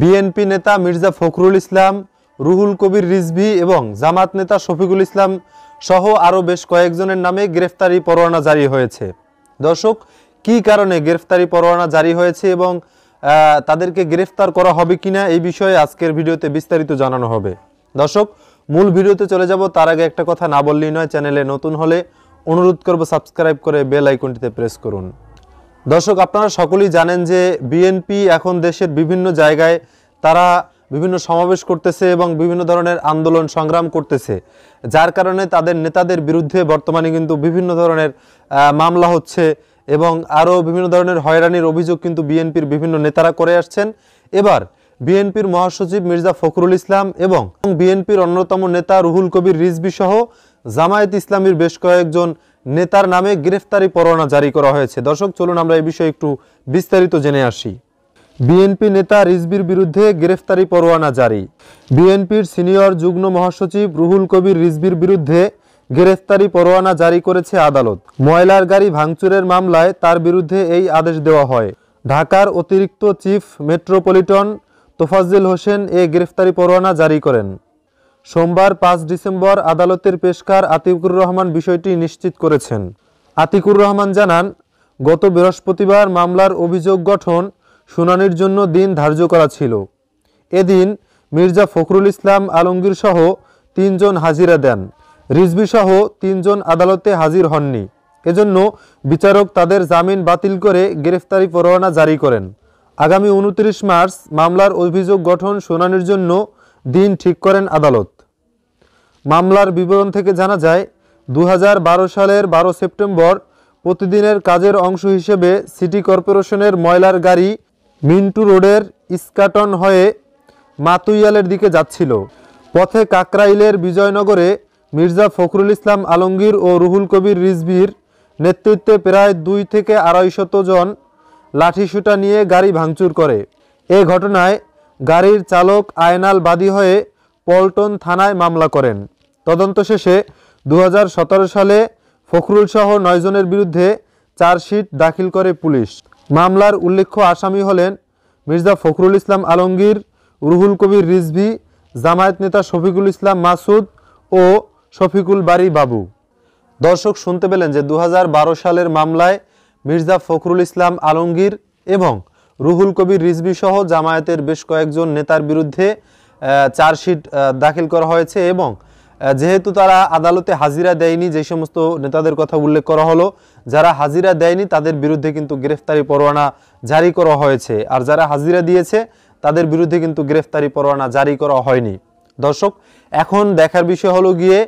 BNP নেতা মির্জা ফখরুল ইসলাম রুহুল কবির রিজভি এবং জামাত নেতা শফিকুল ইসলাম সহ আরও বেশ কয়েকজনের নামে গ্রেফতারি পরোয়ানা জারি হয়েছে দর্শক কি কারণে গ্রেফতারি পরোয়ানা জারি হয়েছে এবং তাদেরকে গ্রেফতার করা হবে কিনা এই বিষয়ে আজকের ভিডিওতে বিস্তারিত জানানো হবে দর্শক মূল ভিডিওতে চলে যাব তার আগে একটা কথা না বললেই নয় চ্যানেলে নতুন হলে অনুরোধ করব সাবস্ক্রাইব করে বেল আইকনটিতে প্রেস করুন দর্শক আপনারা সকলেই জানেন যে বিএনপি এখন দেশের বিভিন্ন জায়গায় তারা বিভিন্ন সমাবেশ করতেছে এবং বিভিন্ন ধরনের আন্দোলন সংগ্রাম করতেছে যার কারণে তাদের নেতাদের বিরুদ্ধে বর্তমানে কিন্তু বিভিন্ন ধরনের মামলা হচ্ছে এবং আরও বিভিন্ন ধরনের হয়রানির অভিযোগ কিন্তু বিএনপির বিভিন্ন নেতারা করে আসছেন এবার বিএনপির মহাসচিব মির্জা ফখরুল ইসলাম এবং বিএনপির অন্যতম নেতা রুহুল কবির রিজবি সহ জামায়াত ইসলামীর বেশ কয়েকজন নেতার নামে গ্রেফতারি পরোয়ানা জারি করা হয়েছে দর্শক চলুন আমরা এই বিষয়ে একটু বিস্তারিত জেনে আসি বিএনপি নেতা রিজবির বিরুদ্ধে গ্রেফতারি পরোয়ানা জারি বিএনপির সিনিয়র যুগ্ম মহাসচিব রুহুল কবির রিজবির বিরুদ্ধে গ্রেফতারি পরোয়ানা জারি করেছে আদালত ময়লার গাড়ি ভাঙচুরের মামলায় তার বিরুদ্ধে এই আদেশ দেওয়া হয় ঢাকার অতিরিক্ত চিফ মেট্রোপলিটন তোফাজ্জেল হোসেন এ গ্রেফতারি পরোয়ানা জারি করেন সোমবার পাঁচ ডিসেম্বর আদালতের পেশকার আতিকুর রহমান বিষয়টি নিশ্চিত করেছেন আতিকুর রহমান জানান গত বৃহস্পতিবার মামলার অভিযোগ গঠন শুনানির জন্য দিন ধার্য করা ছিল এদিন মির্জা ফখরুল ইসলাম আলমগীর সহ তিনজন হাজিরা দেন রিজবি সহ তিনজন আদালতে হাজির হননি এজন্য বিচারক তাদের জামিন বাতিল করে গ্রেফতারি পরোয়ানা জারি করেন আগামী উনত্রিশ মার্চ মামলার অভিযোগ গঠন শুনানির জন্য দিন ঠিক করেন আদালত মামলার বিবরণ থেকে জানা যায় দু সালের বারো সেপ্টেম্বর প্রতিদিনের কাজের অংশ হিসেবে সিটি কর্পোরেশনের ময়লার গাড়ি মিন্টু রোডের ইস্কাটন হয়ে মাতুইয়ালের দিকে যাচ্ছিল পথে কাকরাইলের বিজয়নগরে মির্জা ফখরুল ইসলাম আলমগীর ও রুহুল কবির রিজভির নেতৃত্বে প্রায় দুই থেকে আড়াইশত জন লাঠিসুটা নিয়ে গাড়ি ভাঙচুর করে এ ঘটনায় গাড়ির চালক আয়নাল বাদী হয়ে পল্টন থানায় মামলা করেন তদন্ত শেষে দু সালে ফখরুল সহ নয়জনের বিরুদ্ধে চার্জশিট দাখিল করে পুলিশ মামলার উল্লেখ্য আসামি হলেন মির্জা ফখরুল ইসলাম আলমগীর রুহুল কবির রিজভি জামায়াত নেতা শফিকুল ইসলাম মাসুদ ও শফিকুল বাড়ি বাবু দর্শক শুনতে পেলেন যে দু সালের মামলায় মির্জা ফখরুল ইসলাম আলমগীর এবং রুহুল কবির রিজভি সহ জামায়াতের বেশ কয়েকজন নেতার বিরুদ্ধে চার্জশিট দাখিল করা হয়েছে এবং যেহেতু তারা আদালতে হাজিরা দেয়নি যে সমস্ত নেতাদের কথা উল্লেখ করা হলো যারা হাজিরা দেয়নি তাদের বিরুদ্ধে কিন্তু গ্রেফতারি পরোয়ানা জারি করা হয়েছে আর যারা হাজিরা দিয়েছে তাদের বিরুদ্ধে কিন্তু গ্রেফতারি পরোয়ানা জারি করা হয়নি দর্শক এখন দেখার বিষয় হলো গিয়ে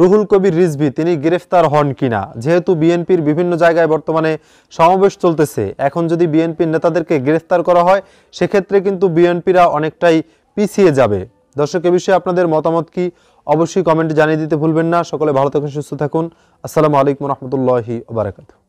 রুহুল কবির রিজভি তিনি গ্রেফতার হন কিনা যেহেতু বিএনপির বিভিন্ন জায়গায় বর্তমানে সমাবেশ চলতেছে এখন যদি বিএনপির নেতাদেরকে গ্রেফতার করা হয় সেক্ষেত্রে কিন্তু বিএনপিরা অনেকটাই পিছিয়ে যাবে দর্শক এ বিষয়ে আপনাদের মতামত কি অবশ্যই কমেন্টে জানিয়ে দিতে ভুলবেন না সকলে ভালো থাকুন সুস্থ থাকুন আসসালামু আলাইকুম রহমতুল্লাহি ওবরাকাতু